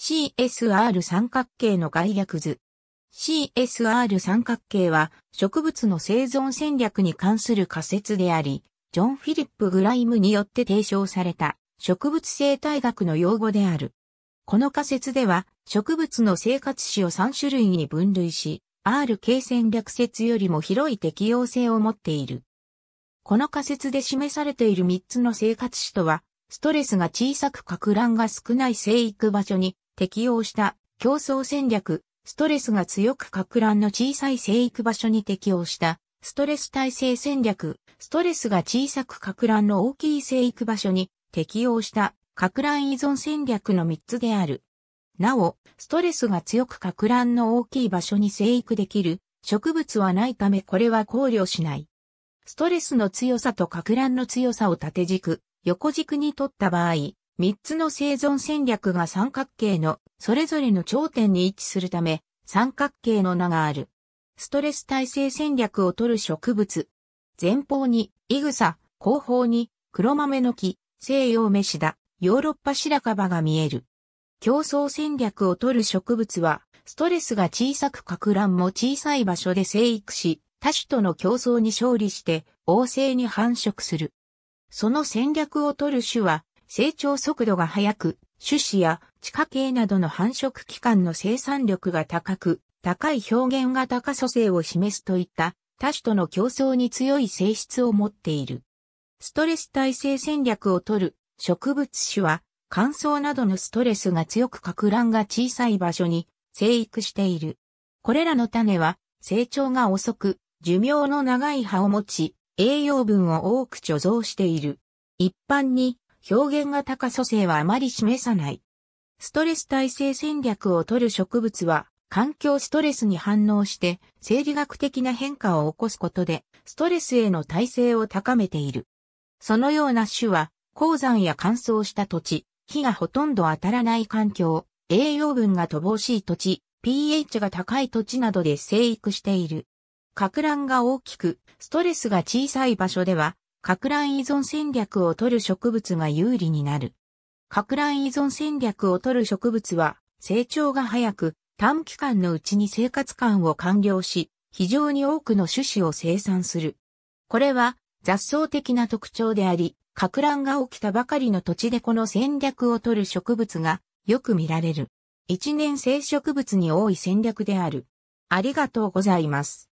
CSR 三角形の概略図。CSR 三角形は植物の生存戦略に関する仮説であり、ジョン・フィリップ・グライムによって提唱された植物生態学の用語である。この仮説では植物の生活史を3種類に分類し、r 系戦略説よりも広い適用性を持っている。この仮説で示されている3つの生活史とは、ストレスが小さくか乱が少ない生育場所に適用した競争戦略、ストレスが強く拡乱の小さい生育場所に適応したストレス耐性戦略、ストレスが小さく拡乱の大きい生育場所に適用した拡乱依存戦略の3つである。なお、ストレスが強く拡乱の大きい場所に生育できる植物はないためこれは考慮しない。ストレスの強さと拡乱の強さを縦軸、横軸にとった場合、三つの生存戦略が三角形のそれぞれの頂点に位置するため、三角形の名がある。ストレス耐性戦略を取る植物。前方に、イグサ、後方に、黒豆の木、西洋メシダ、ヨーロッパ白樺が見える。競争戦略を取る植物は、ストレスが小さくか乱も小さい場所で生育し、他種との競争に勝利して、旺盛に繁殖する。その戦略を取る種は、成長速度が速く、種子や地下系などの繁殖期間の生産力が高く、高い表現型高素性を示すといった他種との競争に強い性質を持っている。ストレス耐性戦略を取る植物種は乾燥などのストレスが強く攪乱が小さい場所に生育している。これらの種は成長が遅く寿命の長い葉を持ち栄養分を多く貯蔵している。一般に表現が高素性はあまり示さない。ストレス耐性戦略を取る植物は、環境ストレスに反応して生理学的な変化を起こすことで、ストレスへの耐性を高めている。そのような種は、鉱山や乾燥した土地、火がほとんど当たらない環境、栄養分が乏しい土地、pH が高い土地などで生育している。格乱が大きく、ストレスが小さい場所では、核乱依存戦略を取る植物が有利になる。核乱依存戦略を取る植物は、成長が早く、短期間のうちに生活感を完了し、非常に多くの種子を生産する。これは雑草的な特徴であり、核乱が起きたばかりの土地でこの戦略を取る植物がよく見られる。一年生植物に多い戦略である。ありがとうございます。